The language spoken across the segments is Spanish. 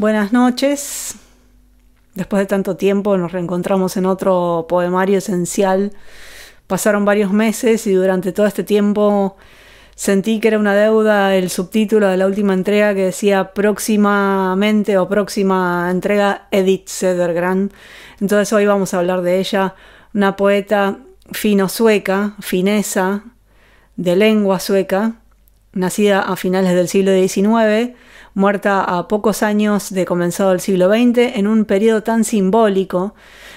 Buenas noches. Después de tanto tiempo nos reencontramos en otro poemario esencial. Pasaron varios meses y durante todo este tiempo sentí que era una deuda el subtítulo de la última entrega que decía próximamente o próxima entrega Edith Sedergran. Entonces hoy vamos a hablar de ella, una poeta fino-sueca, finesa, de lengua sueca, nacida a finales del siglo XIX muerta a pocos años de comenzado el siglo XX, en un periodo tan simbólico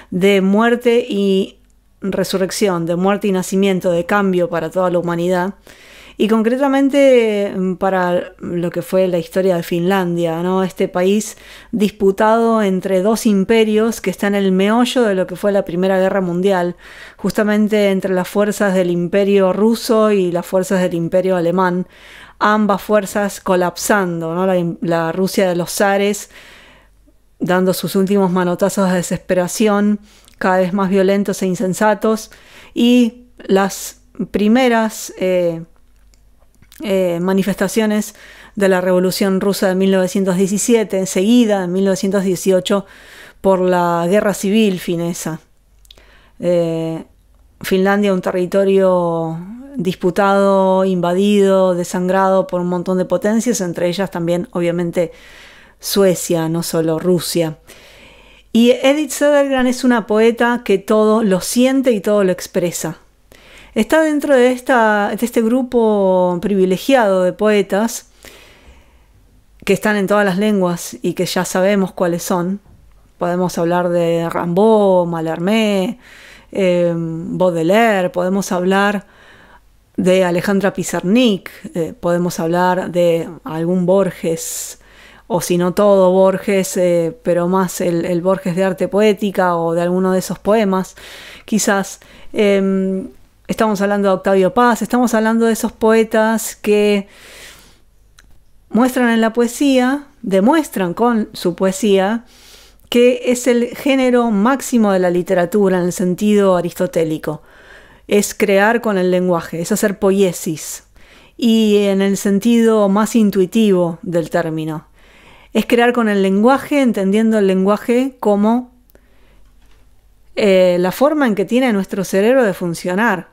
de muerte y resurrección, de muerte y nacimiento, de cambio para toda la humanidad, y concretamente mm, para lo que fue la historia de Finlandia, ¿no? Este país disputado entre dos imperios que está en el meollo de lo que fue la Primera Guerra Mundial, justamente entre las fuerzas del Imperio ruso y las fuerzas del Imperio alemán, ambas fuerzas colapsando, la, Rusia de los zares dando sus últimos manotazos de desesperación, cada vez más violentos e insensatos, y las primeras eh, eh, manifestaciones de la Revolución Rusa de 1917, enseguida en 1918 por la Guerra Civil finesa. Eh, Finlandia, un territorio disputado, invadido, desangrado por un montón de potencias, entre ellas también obviamente Suecia, no solo Rusia. Y Edith Södergran es una poeta que todo lo siente y todo lo expresa está dentro de, esta, este grupo privilegiado de poetas que están en todas las lenguas y que ya sabemos cuáles son. Podemos hablar de Rambaud, Mallarmé, eh, Baudelaire, podemos hablar de Alejandra Pizarnik, eh, podemos hablar de algún Borges, o si no todo Borges, eh, pero más el, Borges de arte poética o de alguno de esos poemas, quizás. Em, Estamos hablando de Octavio Paz, estamos hablando de esos poetas que muestran en la poesía, demuestran con su poesía, que es el género máximo de la literatura en el sentido aristotélico. Es crear con el lenguaje, es hacer poiesis. Y en el sentido más intuitivo del término. Es crear con el lenguaje, entendiendo el lenguaje como eh, la forma en que tiene nuestro cerebro de funcionar.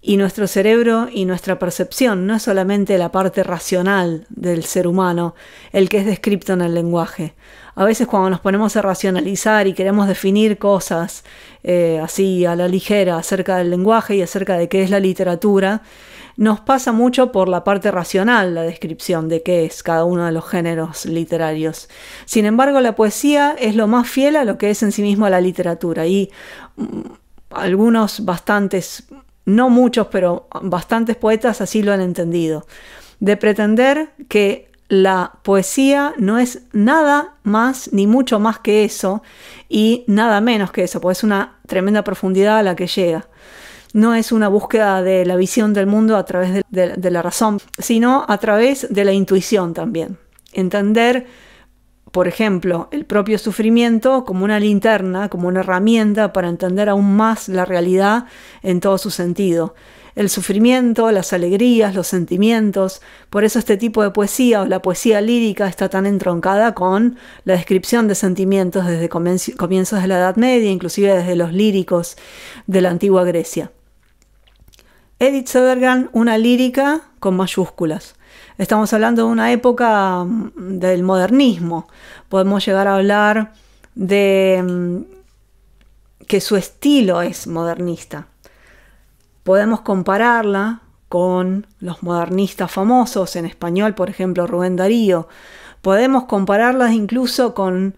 Y nuestro cerebro y nuestra percepción no es solamente la parte racional del ser humano, el que es descrito en el lenguaje. A veces cuando nos ponemos a racionalizar y queremos definir cosas eh, así a la ligera acerca del lenguaje y acerca de qué es la literatura, nos pasa mucho por la parte racional la descripción de qué es cada uno de los géneros literarios. Sin embargo, la poesía es lo más fiel a lo que es en sí mismo la literatura y mm, algunos bastantes no muchos, pero bastantes poetas así lo han entendido. De pretender que la poesía no es nada más ni mucho más que eso y nada menos que eso, pues es una tremenda profundidad a la que llega. No es una búsqueda de la visión del mundo a través de la razón, sino a través de la intuición también. Entender por ejemplo, el propio sufrimiento como una linterna, como una herramienta para entender aún más la realidad en todo su sentido. El sufrimiento, las alegrías, los sentimientos, por eso este tipo de poesía o la poesía lírica está tan entroncada con la descripción de sentimientos desde comienzos de la Edad Media, inclusive desde los líricos de la antigua Grecia. Edith Sedergan, una lírica con mayúsculas. Estamos hablando de una época mm, del modernismo. Podemos llegar a hablar de mm, que su estilo es modernista. Podemos compararla con los modernistas famosos en español, por ejemplo, Rubén Darío. Podemos compararla incluso con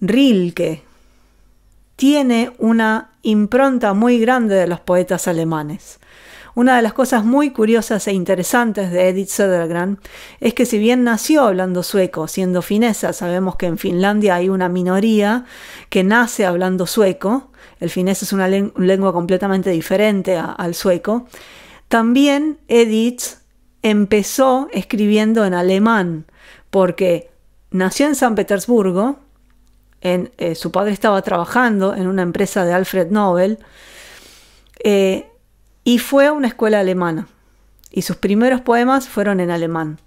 Rilke. Tiene una impronta muy grande de los poetas alemanes. Una de las cosas muy curiosas e interesantes de Edith Södergran es que si bien nació hablando sueco, siendo finesa, sabemos que en Finlandia hay una minoría que nace hablando sueco, el finés es una lengua completamente diferente al sueco, también Edith empezó escribiendo en alemán, porque nació en San Petersburgo, eh, su padre estaba trabajando en una empresa de Alfred Nobel, eh, y fue a una escuela alemana. Y sus primeros poemas fueron en alemán.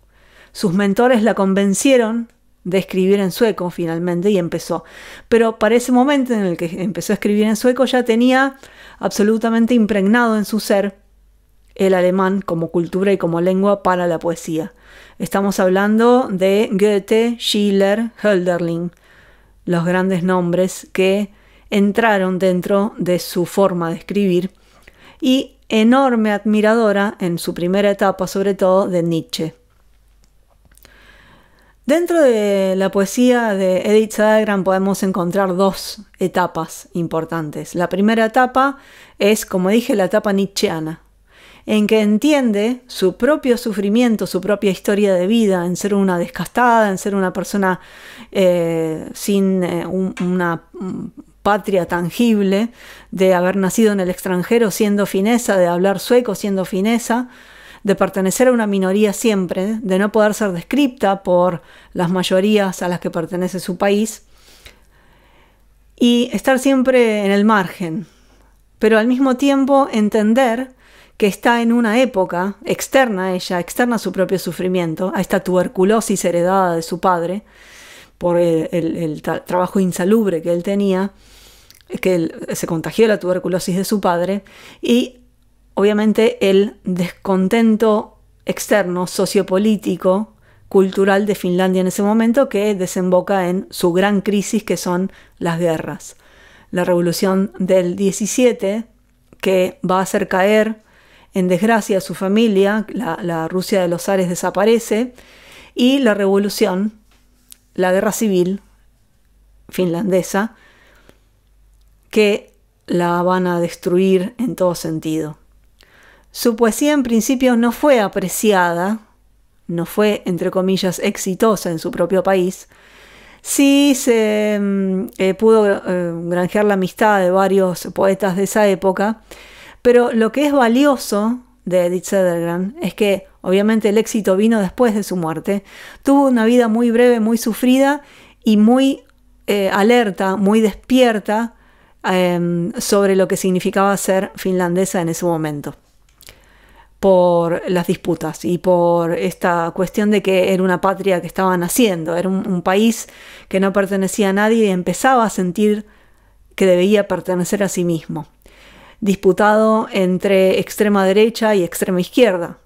Sus mentores la convencieron de escribir en sueco finalmente y empezó. Pero para ese momento en el que empezó a escribir en sueco ya tenía absolutamente impregnado en su ser el alemán como cultura y como lengua para la poesía. Estamos hablando de Goethe, Schiller, Hölderlin, los grandes nombres que entraron dentro de su forma de escribir y enorme admiradora, en su primera etapa sobre todo, de Nietzsche. Dentro de la poesía de Edith Sadagran podemos encontrar dos etapas importantes. La primera etapa es, como dije, la etapa nietzscheana, en que entiende su propio sufrimiento, su propia historia de vida, en ser una descastada, en ser una persona eh, sin eh, una patria tangible, de haber nacido en el extranjero siendo finesa, de hablar sueco siendo finesa, de pertenecer a una minoría siempre, de no poder ser descripta por las mayorías a las que pertenece su país, y estar siempre en el margen, pero al mismo tiempo entender que está en una época externa a ella, externa a su propio sufrimiento, a esta tuberculosis heredada de su padre, por el, trabajo insalubre que él tenía, que eh, se contagió la tuberculosis de su padre y obviamente el descontento externo, sociopolítico, cultural de Finlandia en ese momento que desemboca en su gran crisis que son las guerras. La revolución del 17 que va a hacer caer en desgracia a su familia, la Rusia de los Ares desaparece y la revolución la guerra civil finlandesa que la van a destruir en todo sentido. Su poesía en principio no fue apreciada, no fue, entre comillas, exitosa en su propio país, sí se mm, eh, pudo eh, granjear la amistad de varios poetas de esa época, pero lo que es valioso de Edith Sedergren es que obviamente el éxito vino después de su muerte. Tuvo una vida muy breve, muy sufrida y muy eh, alerta, muy despierta em, sobre lo que significaba ser finlandesa en ese momento por las disputas y por esta cuestión de que era una patria que estaba naciendo, era un país que no pertenecía a nadie y empezaba a sentir que debía pertenecer a sí mismo disputado entre extrema derecha y extrema izquierda,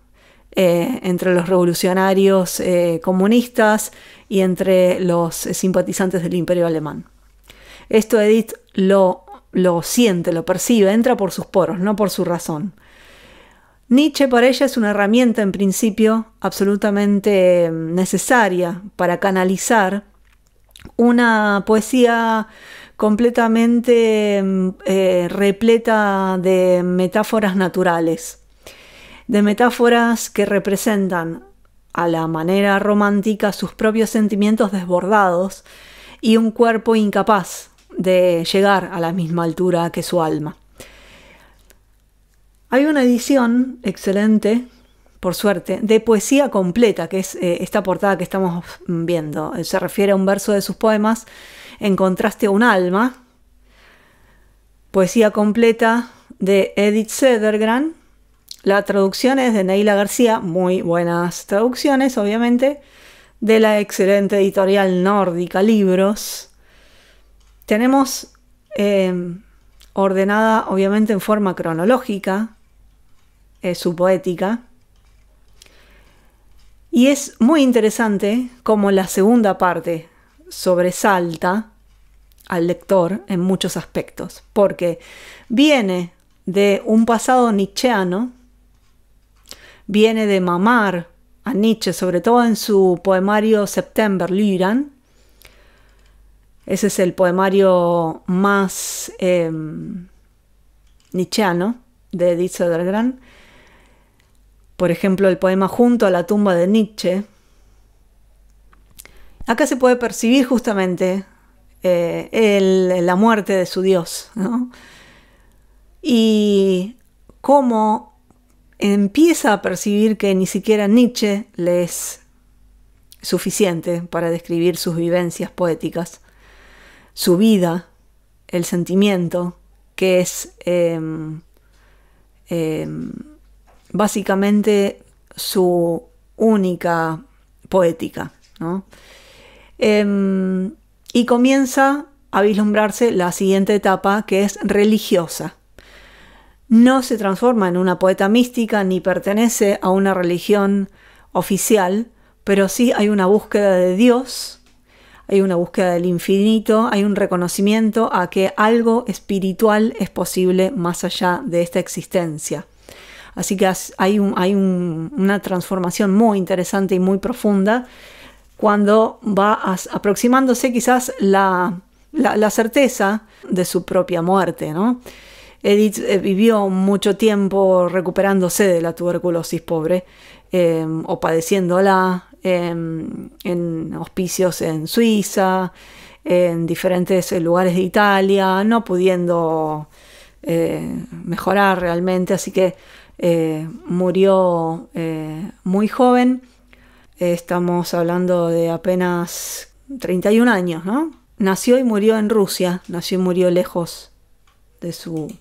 eh, entre los revolucionarios eh, comunistas y entre los eh, simpatizantes del imperio alemán. Esto Edith lo, lo siente, lo percibe, entra por sus poros, no por su razón. Nietzsche para ella es una herramienta en principio absolutamente necesaria para canalizar una poesía completamente mm, eh, repleta de metáforas naturales, de metáforas que representan a la manera romántica sus propios sentimientos desbordados y un cuerpo incapaz de llegar a la misma altura que su alma. Hay una edición excelente, por suerte, de poesía completa, que es eh, esta portada que estamos mm, viendo. Se refiere a un verso de sus poemas Encontraste un alma. Poesía completa de Edith Sedergran. La traducción es de Neila García, muy buenas traducciones, obviamente, de la excelente editorial nórdica Libros. Tenemos eh, ordenada, obviamente, en forma cronológica, su poética. Y es muy interesante como la segunda parte sobresalta al lector en muchos aspectos, porque viene de un pasado nietzscheano, viene de mamar a Nietzsche, sobre todo en su poemario September Lyran. Ese es el poemario más eh, nietzscheano de del Gran, Por ejemplo, el poema Junto a la tumba de Nietzsche, Acá se puede percibir justamente eh, la muerte de su Dios, ¿no? Y cómo empieza a percibir que ni siquiera Nietzsche le es suficiente para describir sus vivencias poéticas, su vida, el sentimiento, que es em, em, básicamente su única poética. ¿no? Em, y comienza a vislumbrarse la siguiente etapa, que es religiosa. No se transforma en una poeta mística ni pertenece a una religión oficial, pero sí hay una búsqueda de Dios, hay una búsqueda del infinito, hay un reconocimiento a que algo espiritual es posible más allá de esta existencia. Así que hay, una transformación muy interesante y muy profunda cuando va aproximándose quizás la, certeza de su propia muerte, Edith eh, vivió mucho tiempo recuperándose de la tuberculosis pobre eh, o padeciéndola em, en hospicios en Suiza, en diferentes lugares de Italia, no pudiendo eh, mejorar realmente, así que murió muy joven Estamos hablando de apenas 31 años, ¿no? Nació y murió en Rusia, nació y murió lejos de su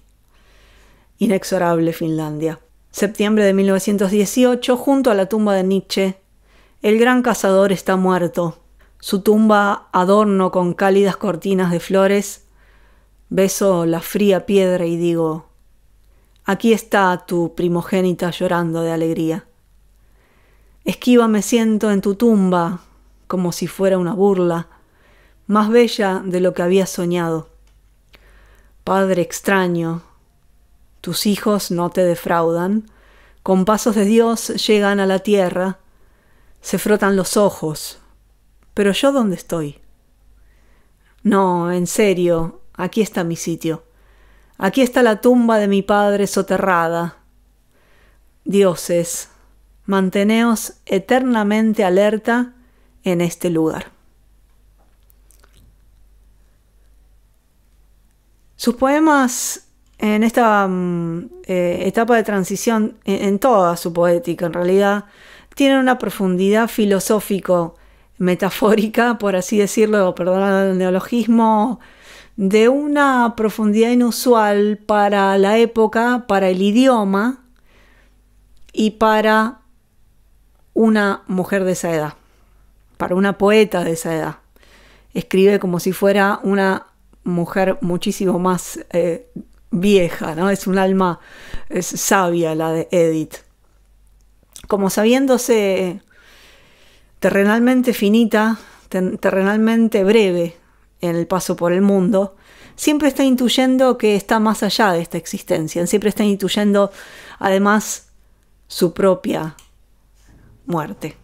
inexorable Finlandia. Septiembre de 1918, junto a la tumba de Nietzsche, el gran cazador está muerto. Su tumba, adorno con cálidas cortinas de flores, beso la fría piedra y digo, aquí está tu primogénita llorando de alegría. Esquiva me siento en tu tumba, como si fuera una burla, más bella de lo que había soñado. Padre extraño, tus hijos no te defraudan, con pasos de Dios llegan a la tierra, se frotan los ojos, pero yo dónde estoy. No, en serio, aquí está mi sitio. Aquí está la tumba de mi padre soterrada. Dioses, Manteneos eternamente alerta en este lugar. Sus poemas en esta mm, eh, etapa de transición, en, toda su poética en realidad, tienen una profundidad filosófico metafórica, por así decirlo, perdón el neologismo, de una profundidad inusual para la época, para el idioma y para una mujer de esa edad, para una poeta de esa edad. Escribe como si fuera una mujer muchísimo más eh, vieja, ¿no? Es un alma es sabia la de Edith. Como sabiéndose terrenalmente finita, terrenalmente breve en el paso por el mundo, siempre está intuyendo que está más allá de esta existencia, siempre está intuyendo además su propia muerte.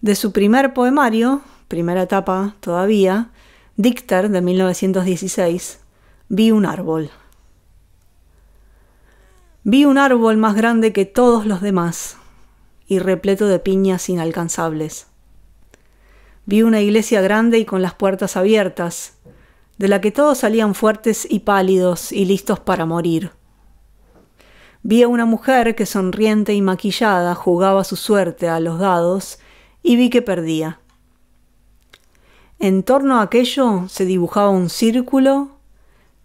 De su primer poemario, primera etapa todavía, Dichter de 1916, Vi un árbol. Vi un árbol más grande que todos los demás y repleto de piñas inalcanzables. Vi una iglesia grande y con las puertas abiertas, de la que todos salían fuertes y pálidos y listos para morir Vi a una mujer que sonriente y maquillada jugaba su suerte a los dados y vi que perdía. En torno a aquello se dibujaba un círculo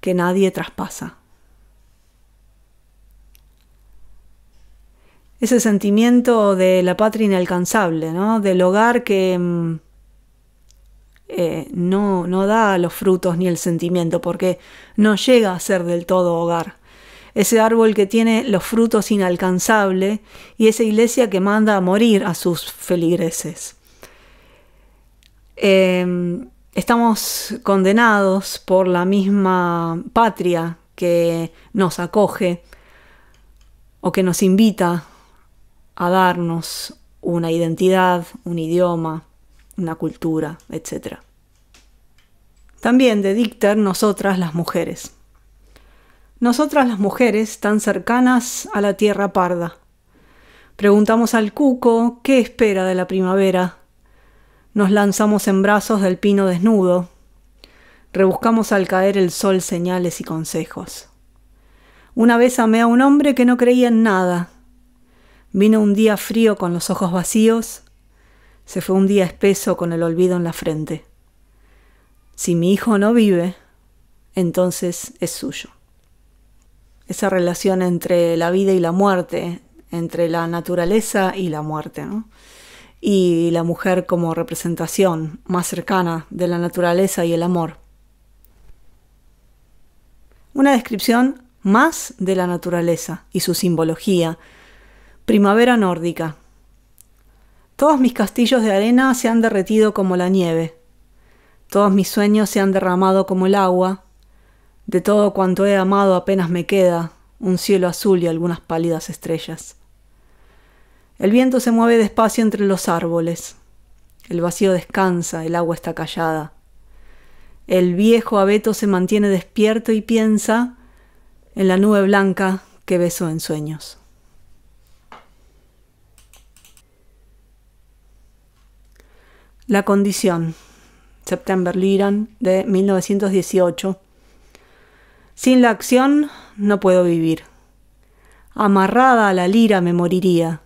que nadie traspasa. Ese sentimiento de la patria inalcanzable, ¿no? del hogar que mm, eh, no, no da los frutos ni el sentimiento, porque no llega a ser del todo hogar ese árbol que tiene los frutos inalcanzables y esa iglesia que manda a morir a sus feligreses. Em, estamos condenados por la misma patria que nos acoge o que nos invita a darnos una identidad, un idioma, una cultura, etc. También de dictar nosotras las mujeres. Nosotras las mujeres tan cercanas a la tierra parda. Preguntamos al cuco qué espera de la primavera. Nos lanzamos en brazos del pino desnudo. Rebuscamos al caer el sol señales y consejos. Una vez amé a un hombre que no creía en nada. Vino un día frío con los ojos vacíos. Se fue un día espeso con el olvido en la frente. Si mi hijo no vive, entonces es suyo esa relación entre la vida y la muerte, entre la naturaleza y la muerte, y la mujer como representación más cercana de la naturaleza y el amor. Una descripción más de la naturaleza y su simbología. Primavera nórdica. Todos mis castillos de arena se han derretido como la nieve. Todos mis sueños se han derramado como el agua. De todo cuanto he amado apenas me queda un cielo azul y algunas pálidas estrellas. El viento se mueve despacio entre los árboles. El vacío descansa, el agua está callada. El viejo abeto se mantiene despierto y piensa en la nube blanca que besó en sueños. La condición, September Liran, de 1918 sin la acción no puedo vivir. Amarrada a la lira me moriría.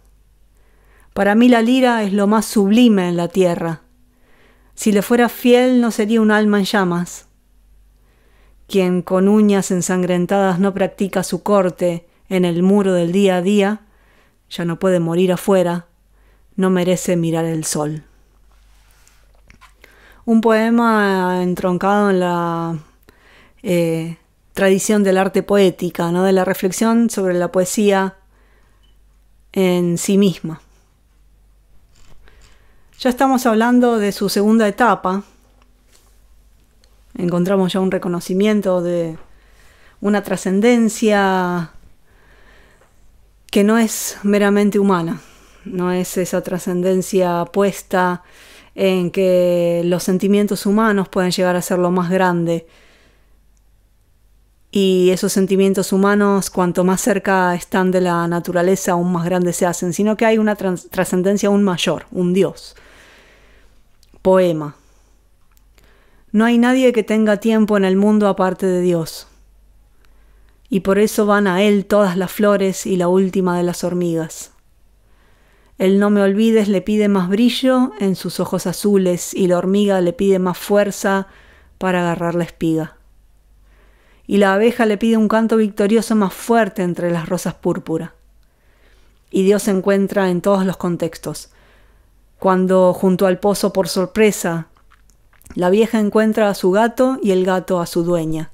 Para mí la lira es lo más sublime en la tierra. Si le fuera fiel no sería un alma en llamas. Quien con uñas ensangrentadas no practica su corte en el muro del día a día, ya no puede morir afuera, no merece mirar el sol. Un poema entroncado en la eh, tradición del arte poética, ¿no? de la reflexión sobre la poesía en sí misma. Ya estamos hablando de su segunda etapa. Encontramos ya un reconocimiento de una trascendencia que no es meramente humana, no es esa trascendencia puesta en que los sentimientos humanos pueden llegar a ser lo más grande y esos sentimientos humanos cuanto más cerca están de la naturaleza aún más grandes se hacen, sino que hay una trascendencia aún mayor, un Dios. Poema. No hay nadie que tenga tiempo en el mundo aparte de Dios. Y por eso van a Él todas las flores y la última de las hormigas. El no me olvides le pide más brillo en sus ojos azules y la hormiga le pide más fuerza para agarrar la espiga y la abeja le pide un canto victorioso más fuerte entre las rosas púrpura. Y Dios se encuentra en todos los contextos. Cuando junto al pozo por sorpresa, la vieja encuentra a su gato y el gato a su dueña.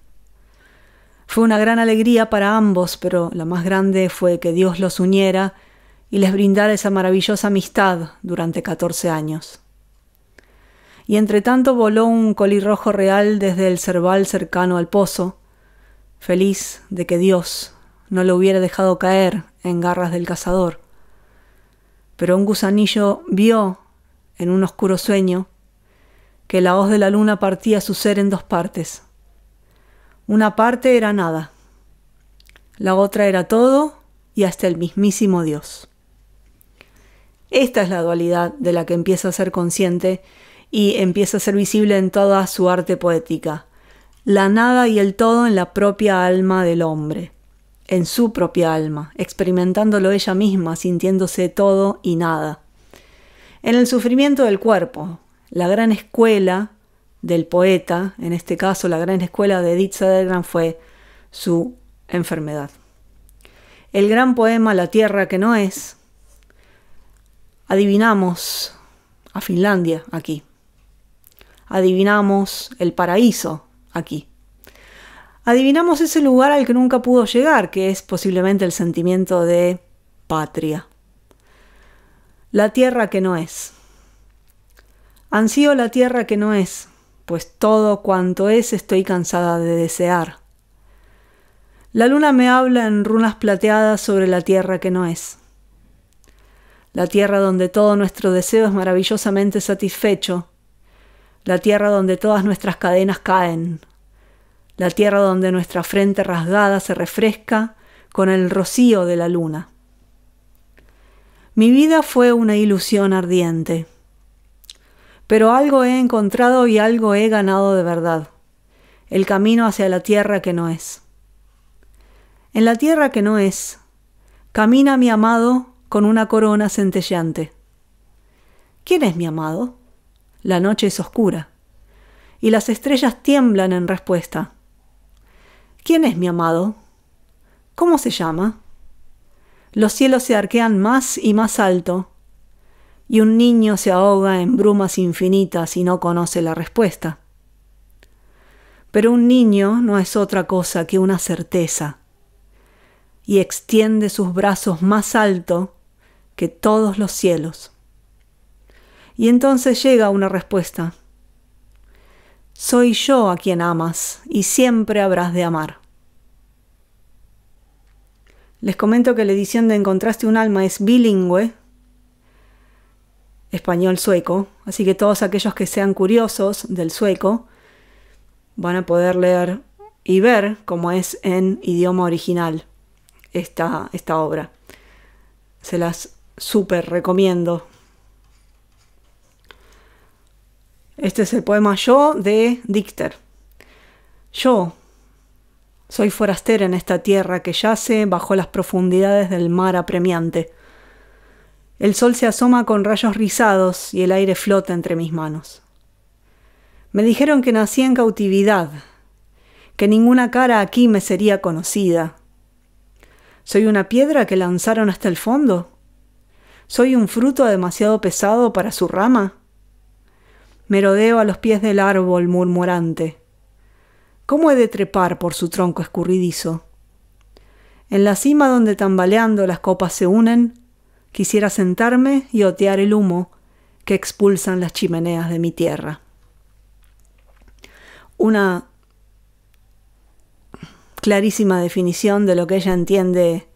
Fue una gran alegría para ambos, pero la más grande fue que Dios los uniera y les brindara esa maravillosa amistad durante 14 años. Y entre tanto voló un colirrojo real desde el cerval cercano al pozo, feliz de que Dios no lo hubiera dejado caer en garras del cazador. Pero un gusanillo vio, en un oscuro sueño, que la hoz de la luna partía su ser en dos partes. Una parte era nada, la otra era todo y hasta el mismísimo Dios. Esta es la dualidad de la que empieza a ser consciente y empieza a ser visible en toda su arte poética, la nada y el todo en la propia alma del hombre, en su propia alma, experimentándolo ella misma, sintiéndose todo y nada. En el sufrimiento del cuerpo, la gran escuela del poeta, en este caso la gran escuela de Edith Sedergran fue su enfermedad. El gran poema La Tierra que no es, adivinamos a Finlandia aquí, adivinamos el paraíso aquí. Adivinamos ese lugar al que nunca pudo llegar, que es posiblemente el sentimiento de patria. La tierra que no es. sido la tierra que no es, pues todo cuanto es estoy cansada de desear. La luna me habla en runas plateadas sobre la tierra que no es. La tierra donde todo nuestro deseo es maravillosamente satisfecho, la tierra donde todas nuestras cadenas caen, la tierra donde nuestra frente rasgada se refresca con el rocío de la luna. Mi vida fue una ilusión ardiente, pero algo he encontrado y algo he ganado de verdad, el camino hacia la tierra que no es. En la tierra que no es, camina mi amado con una corona centellante. ¿Quién es mi amado? la noche es oscura, y las estrellas tiemblan en respuesta. ¿Quién es mi amado? ¿Cómo se llama? Los cielos se arquean más y más alto, y un niño se ahoga en brumas infinitas y no conoce la respuesta. Pero un niño no es otra cosa que una certeza, y extiende sus brazos más alto que todos los cielos. Y entonces llega una respuesta. Soy yo a quien amas y siempre habrás de amar. Les comento que la edición de Encontraste un alma es bilingüe, español-sueco, así que todos aquellos que sean curiosos del sueco van a poder leer y ver cómo es en idioma original esta, esta obra. Se las súper recomiendo. Este es el poema Yo de Dichter. Yo soy forastero en esta tierra que yace bajo las profundidades del mar apremiante. El sol se asoma con rayos rizados y el aire flota entre mis manos. Me dijeron que nací en cautividad, que ninguna cara aquí me sería conocida. ¿Soy una piedra que lanzaron hasta el fondo? ¿Soy un fruto demasiado pesado para su rama? merodeo a los pies del árbol murmurante. ¿Cómo he de trepar por su tronco escurridizo? En la cima donde tambaleando las copas se unen, quisiera sentarme y otear el humo que expulsan las chimeneas de mi tierra. Una clarísima definición de lo que ella entiende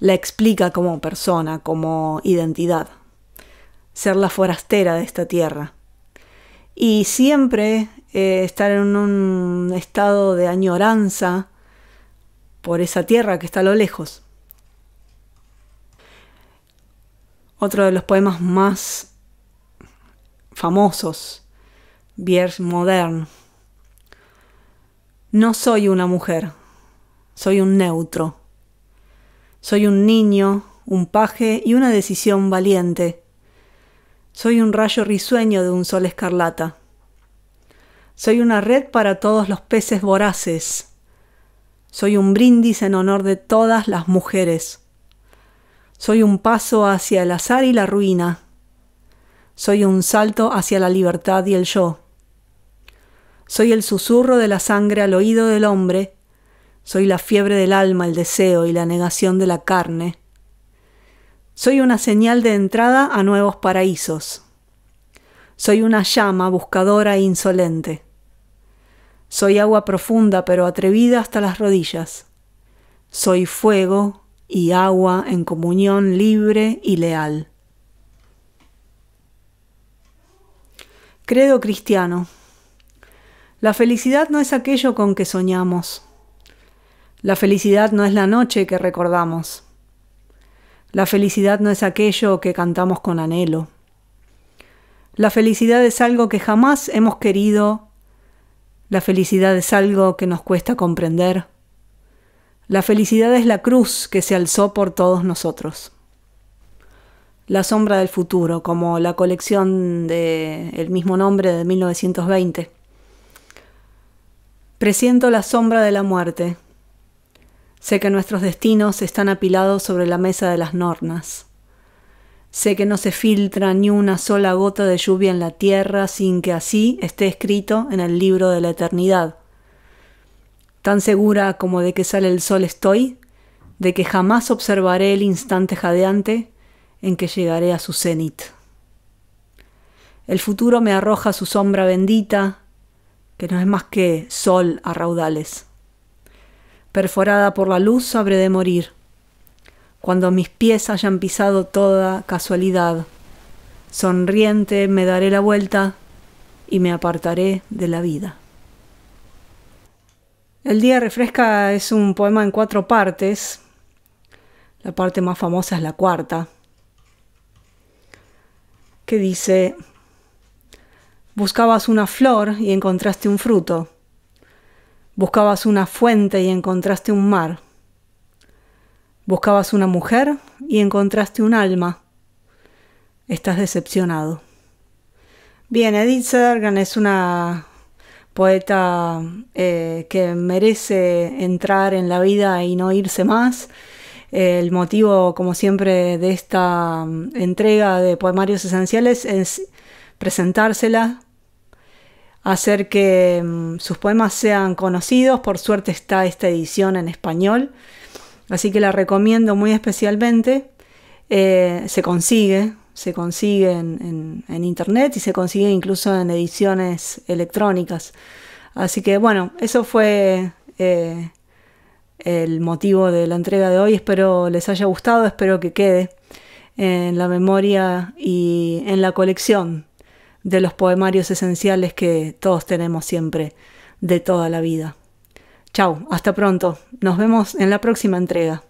la explica como persona, como identidad, ser la forastera de esta tierra y siempre eh, estar en un estado de añoranza por esa tierra que está a lo lejos. Otro de los poemas más famosos, Vierge moderno. No soy una mujer, soy un neutro. Soy un niño, un paje y una decisión valiente. Soy un rayo risueño de un sol escarlata. Soy una red para todos los peces voraces. Soy un brindis en honor de todas las mujeres. Soy un paso hacia el azar y la ruina. Soy un salto hacia la libertad y el yo. Soy el susurro de la sangre al oído del hombre. Soy la fiebre del alma, el deseo y la negación de la carne. Soy una señal de entrada a nuevos paraísos. Soy una llama buscadora e insolente. Soy agua profunda pero atrevida hasta las rodillas. Soy fuego y agua en comunión libre y leal. Credo cristiano. La felicidad no es aquello con que soñamos. La felicidad no es la noche que recordamos. La felicidad no es aquello que cantamos con anhelo. La felicidad es algo que jamás hemos querido. La felicidad es algo que nos cuesta comprender. La felicidad es la cruz que se alzó por todos nosotros. La sombra del futuro, como la colección de el mismo nombre de 1920. Presiento la sombra de la muerte, Sé que nuestros destinos están apilados sobre la mesa de las nornas. Sé que no se filtra ni una sola gota de lluvia en la tierra sin que así esté escrito en el libro de la eternidad. Tan segura como de que sale el sol estoy, de que jamás observaré el instante jadeante en que llegaré a su cenit. El futuro me arroja su sombra bendita, que no es más que sol a raudales perforada por la luz, habré de morir, cuando mis pies hayan pisado toda casualidad. Sonriente me daré la vuelta y me apartaré de la vida. El día refresca es un poema en cuatro partes. La parte más famosa es la cuarta, que dice, buscabas una flor y encontraste un fruto Buscabas una fuente y encontraste un mar. Buscabas una mujer y encontraste un alma. Estás decepcionado. Bien, Edith Sedergan es una poeta eh, que merece entrar en la vida y no irse más. El motivo, como siempre, de esta mm, entrega de poemarios esenciales es presentársela hacer que mm, sus poemas sean conocidos. Por suerte está esta edición en español, así que la recomiendo muy especialmente. Eh, se consigue, se consigue en, internet y se consigue incluso en ediciones electrónicas. Así que bueno, eso fue eh, el motivo de la entrega de hoy. Espero les haya gustado, espero que quede en la memoria y en la colección de los poemarios esenciales que todos tenemos siempre de toda la vida. Chao, hasta pronto. Nos vemos en la próxima entrega.